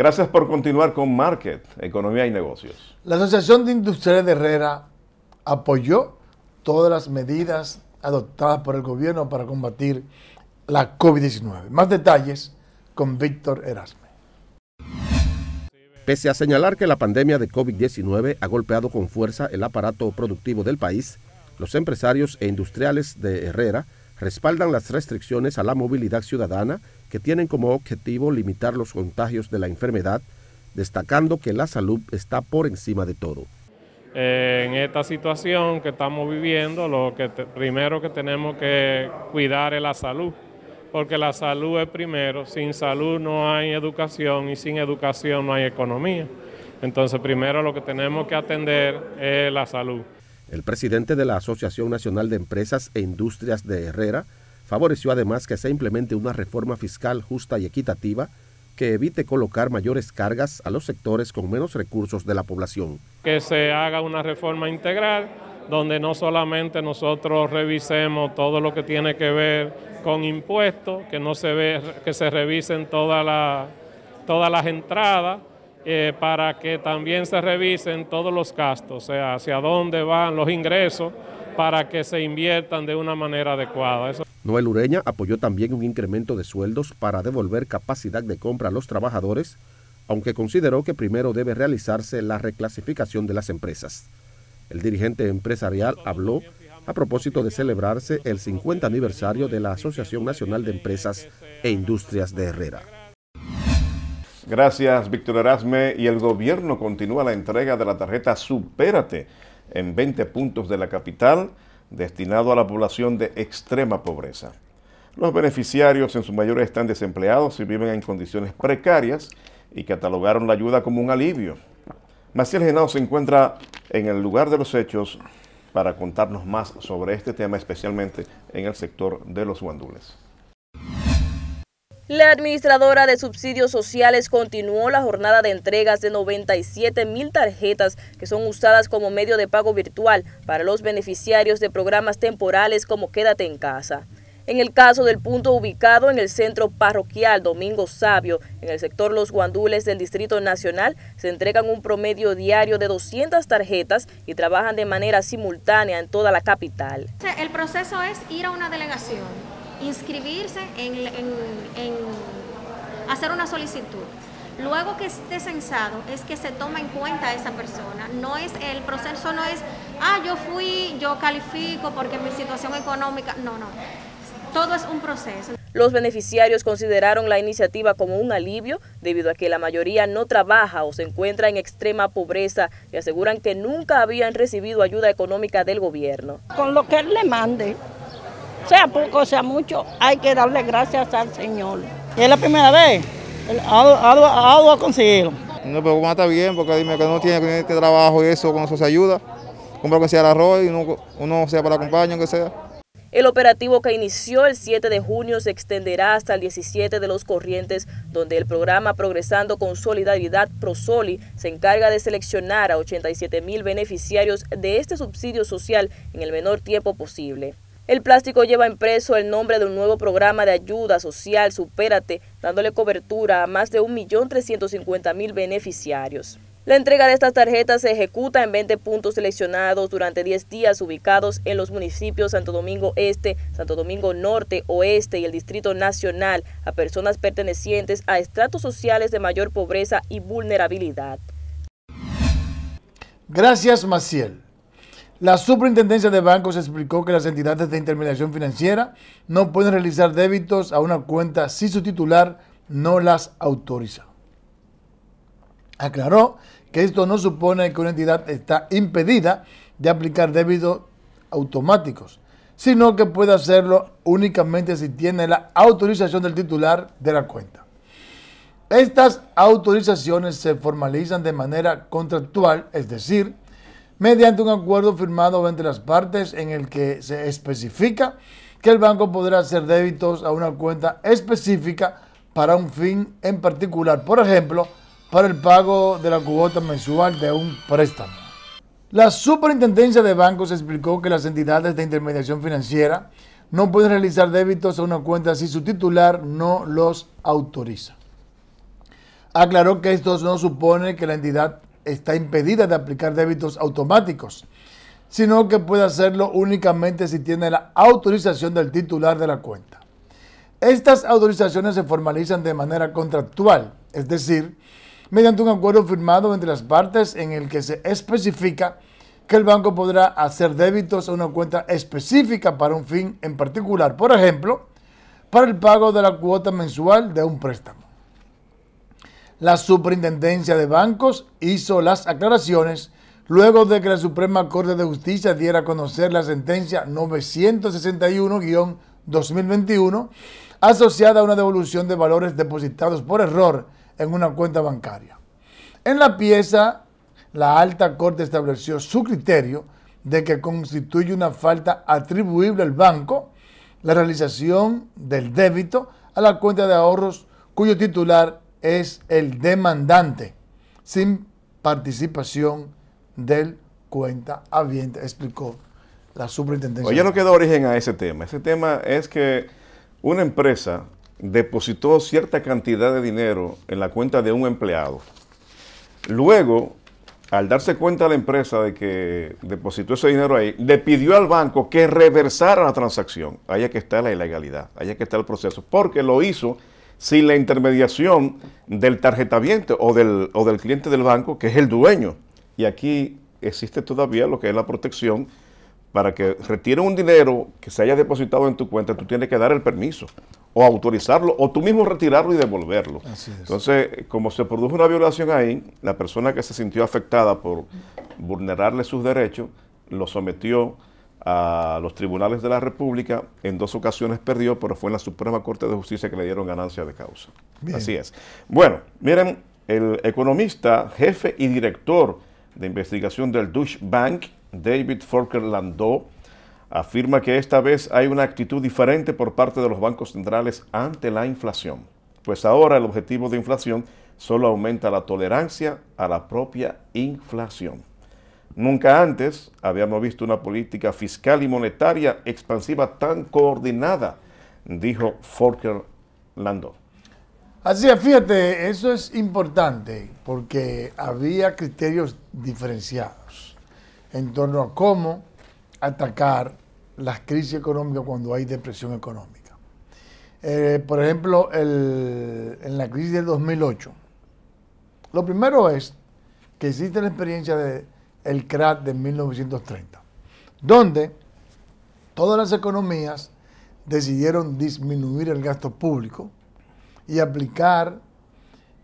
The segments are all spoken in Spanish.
Gracias por continuar con Market, Economía y Negocios. La Asociación de Industriales de Herrera apoyó todas las medidas adoptadas por el gobierno para combatir la COVID-19. Más detalles con Víctor Erasme. Pese a señalar que la pandemia de COVID-19 ha golpeado con fuerza el aparato productivo del país, los empresarios e industriales de Herrera respaldan las restricciones a la movilidad ciudadana que tienen como objetivo limitar los contagios de la enfermedad, destacando que la salud está por encima de todo. en esta situación que estamos viviendo, lo que primero que tenemos que cuidar es la salud, porque la salud es primero, sin salud no hay educación y sin educación no hay economía. Entonces primero lo que tenemos que atender es la salud. El presidente de la Asociación Nacional de Empresas e Industrias de Herrera favoreció además que se implemente una reforma fiscal justa y equitativa que evite colocar mayores cargas a los sectores con menos recursos de la población. Que se haga una reforma integral donde no solamente nosotros revisemos todo lo que tiene que ver con impuestos, que no se ve, que se revisen todas todas las entradas, eh, para que también se revisen todos los gastos, o sea, hacia dónde van los ingresos para que se inviertan de una manera adecuada. Noel Ureña apoyó también un incremento de sueldos para devolver capacidad de compra a los trabajadores, aunque consideró que primero debe realizarse la reclasificación de las empresas. El dirigente empresarial habló a propósito de celebrarse el 50 aniversario de la Asociación Nacional de Empresas e Industrias de Herrera. Gracias, Víctor Erasme. Y el gobierno continúa la entrega de la tarjeta Supérate en 20 puntos de la capital, destinado a la población de extrema pobreza. Los beneficiarios en su mayoría están desempleados y viven en condiciones precarias y catalogaron la ayuda como un alivio. Maciel Genao se encuentra en el lugar de los hechos para contarnos más sobre este tema, especialmente en el sector de los guandules. La administradora de subsidios sociales continuó la jornada de entregas de 97 mil tarjetas que son usadas como medio de pago virtual para los beneficiarios de programas temporales como Quédate en casa. En el caso del punto ubicado en el centro parroquial Domingo Sabio, en el sector Los Guandules del Distrito Nacional, se entregan un promedio diario de 200 tarjetas y trabajan de manera simultánea en toda la capital. El proceso es ir a una delegación inscribirse en, hacer una solicitud. Luego que esté censado es que se toma en cuenta esa persona. No es el proceso no es ah yo fui, yo califico porque mi situación económica. No, no. Todo es un proceso. Los beneficiarios consideraron la iniciativa como un alivio debido a que la mayoría no trabaja o se encuentra en extrema pobreza y aseguran que nunca habían recibido ayuda económica del gobierno. Con lo que él le mande, sea poco, sea mucho, hay que darle gracias al Señor. es la primera vez, algo, ha conseguido. No, pero como está bien, porque dime que no tiene, que este trabajo y eso, con eso se ayuda. Compra que sea el arroz y uno, uno sea para la compañía, aunque sea. El operativo que inició el 7 de junio se extenderá hasta el 17 de los corrientes, donde el programa Progresando con Solidaridad ProSoli se encarga de seleccionar a 87 mil beneficiarios de este subsidio social en el menor tiempo posible. El plástico lleva impreso el nombre de un nuevo programa de ayuda social, Supérate, dándole cobertura a más de 1.350.000 beneficiarios. La entrega de estas tarjetas se ejecuta en 20 puntos seleccionados durante 10 días ubicados en los municipios Santo Domingo Este, Santo Domingo Norte, Oeste y el Distrito Nacional a personas pertenecientes a estratos sociales de mayor pobreza y vulnerabilidad. Gracias, Maciel. La superintendencia de bancos explicó que las entidades de intermediación financiera no pueden realizar débitos a una cuenta si su titular no las autoriza. Aclaró que esto no supone que una entidad está impedida de aplicar débitos automáticos, sino que puede hacerlo únicamente si tiene la autorización del titular de la cuenta. Estas autorizaciones se formalizan de manera contractual, es decir, mediante un acuerdo firmado entre las partes en el que se especifica que el banco podrá hacer débitos a una cuenta específica para un fin en particular, por ejemplo, para el pago de la cuota mensual de un préstamo. La Superintendencia de Bancos explicó que las entidades de intermediación financiera no pueden realizar débitos a una cuenta si su titular no los autoriza. Aclaró que esto no supone que la entidad está impedida de aplicar débitos automáticos, sino que puede hacerlo únicamente si tiene la autorización del titular de la cuenta. Estas autorizaciones se formalizan de manera contractual, es decir, mediante un acuerdo firmado entre las partes en el que se especifica que el banco podrá hacer débitos a una cuenta específica para un fin en particular, por ejemplo, para el pago de la cuota mensual de un préstamo. La Superintendencia de Bancos hizo las aclaraciones luego de que la Suprema Corte de Justicia diera a conocer la sentencia 961-2021 asociada a una devolución de valores depositados por error en una cuenta bancaria. En la pieza, la alta corte estableció su criterio de que constituye una falta atribuible al banco la realización del débito a la cuenta de ahorros cuyo titular es el demandante, sin participación del cuenta habiente, explicó la superintendencia. Ya no queda origen a ese tema. Ese tema es que una empresa depositó cierta cantidad de dinero en la cuenta de un empleado. Luego, al darse cuenta la empresa de que depositó ese dinero ahí, le pidió al banco que reversara la transacción. Ahí es que está la ilegalidad, ahí es que está el proceso, porque lo hizo sin la intermediación del tarjetaviente o del, o del cliente del banco, que es el dueño. Y aquí existe todavía lo que es la protección para que retire un dinero que se haya depositado en tu cuenta, tú tienes que dar el permiso o autorizarlo o tú mismo retirarlo y devolverlo. Entonces, como se produjo una violación ahí, la persona que se sintió afectada por vulnerarle sus derechos lo sometió a los tribunales de la República. En dos ocasiones perdió, pero fue en la Suprema Corte de Justicia que le dieron ganancia de causa. Así es. Bueno, miren, el economista, jefe y director de investigación del Deutsche Bank, David Forker Landau, afirma que esta vez hay una actitud diferente por parte de los bancos centrales ante la inflación, pues ahora el objetivo de inflación solo aumenta la tolerancia a la propia inflación. Nunca antes habíamos visto una política fiscal y monetaria expansiva tan coordinada, dijo Forker Landor. Así es, fíjate, eso es importante porque había criterios diferenciados en torno a cómo atacar las crisis económicas cuando hay depresión económica. Eh, por ejemplo, en la crisis del 2008, lo primero es que existe la experiencia de el crack de 1930, donde todas las economías decidieron disminuir el gasto público y aplicar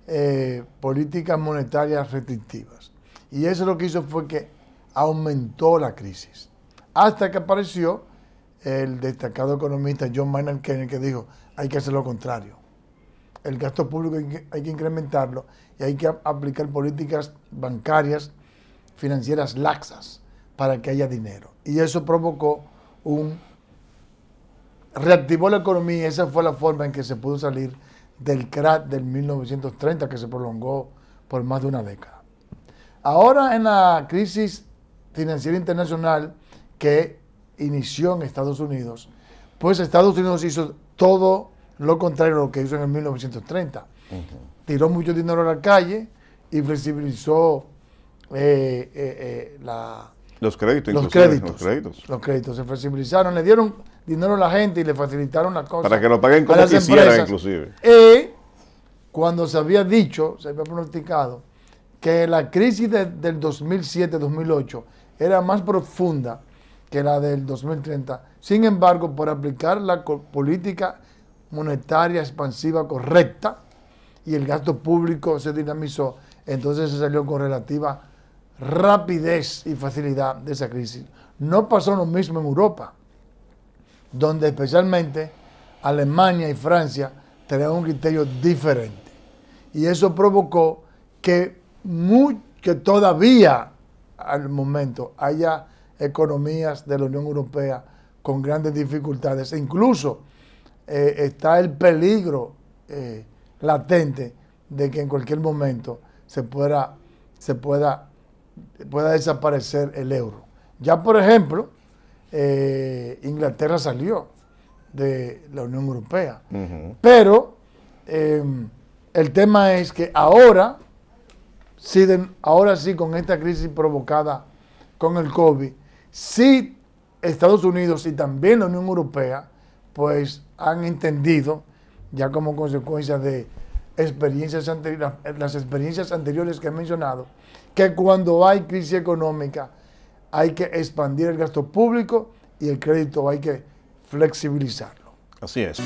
eh, políticas monetarias restrictivas. Y eso lo que hizo fue que aumentó la crisis, hasta que apareció el destacado economista John Maynard Keynes que dijo, hay que hacer lo contrario. El gasto público hay que, hay que incrementarlo y hay que aplicar políticas bancarias financieras laxas para que haya dinero. Y eso provocó un... reactivó la economía esa fue la forma en que se pudo salir del crack del 1930 que se prolongó por más de una década. Ahora en la crisis financiera internacional que inició en Estados Unidos, pues Estados Unidos hizo todo lo contrario a lo que hizo en el 1930. Tiró mucho dinero a la calle y flexibilizó eh, eh, eh, los créditos, los créditos, los créditos. se flexibilizaron, le dieron dinero a la gente y le facilitaron las cosas. Para que lo paguen como quisieran, inclusive. Y cuando se había dicho, se había pronosticado, que la crisis del 2007-2008 era más profunda que la del 2030. Sin embargo, por aplicar la política monetaria expansiva correcta y el gasto público se dinamizó, entonces se salió con relativa rapidez y facilidad de esa crisis. No pasó lo mismo en Europa, donde especialmente Alemania y Francia tenían un criterio diferente. Y eso provocó que, que todavía al momento haya economías de la Unión Europea con grandes dificultades. Incluso eh, está el peligro eh, latente de que en cualquier momento se pueda, se pueda pueda desaparecer el euro. Ya, por ejemplo, eh, Inglaterra salió de la Unión Europea, pero em, el tema es que ahora, ahora sí, con esta crisis provocada con el COVID, si Estados Unidos y también la Unión Europea, pues han entendido, ya como consecuencia de experiencias anteriores, eh, las experiencias anteriores que he mencionado, que cuando hay crisis económica hay que expandir el gasto público y el crédito hay que flexibilizarlo. Así es.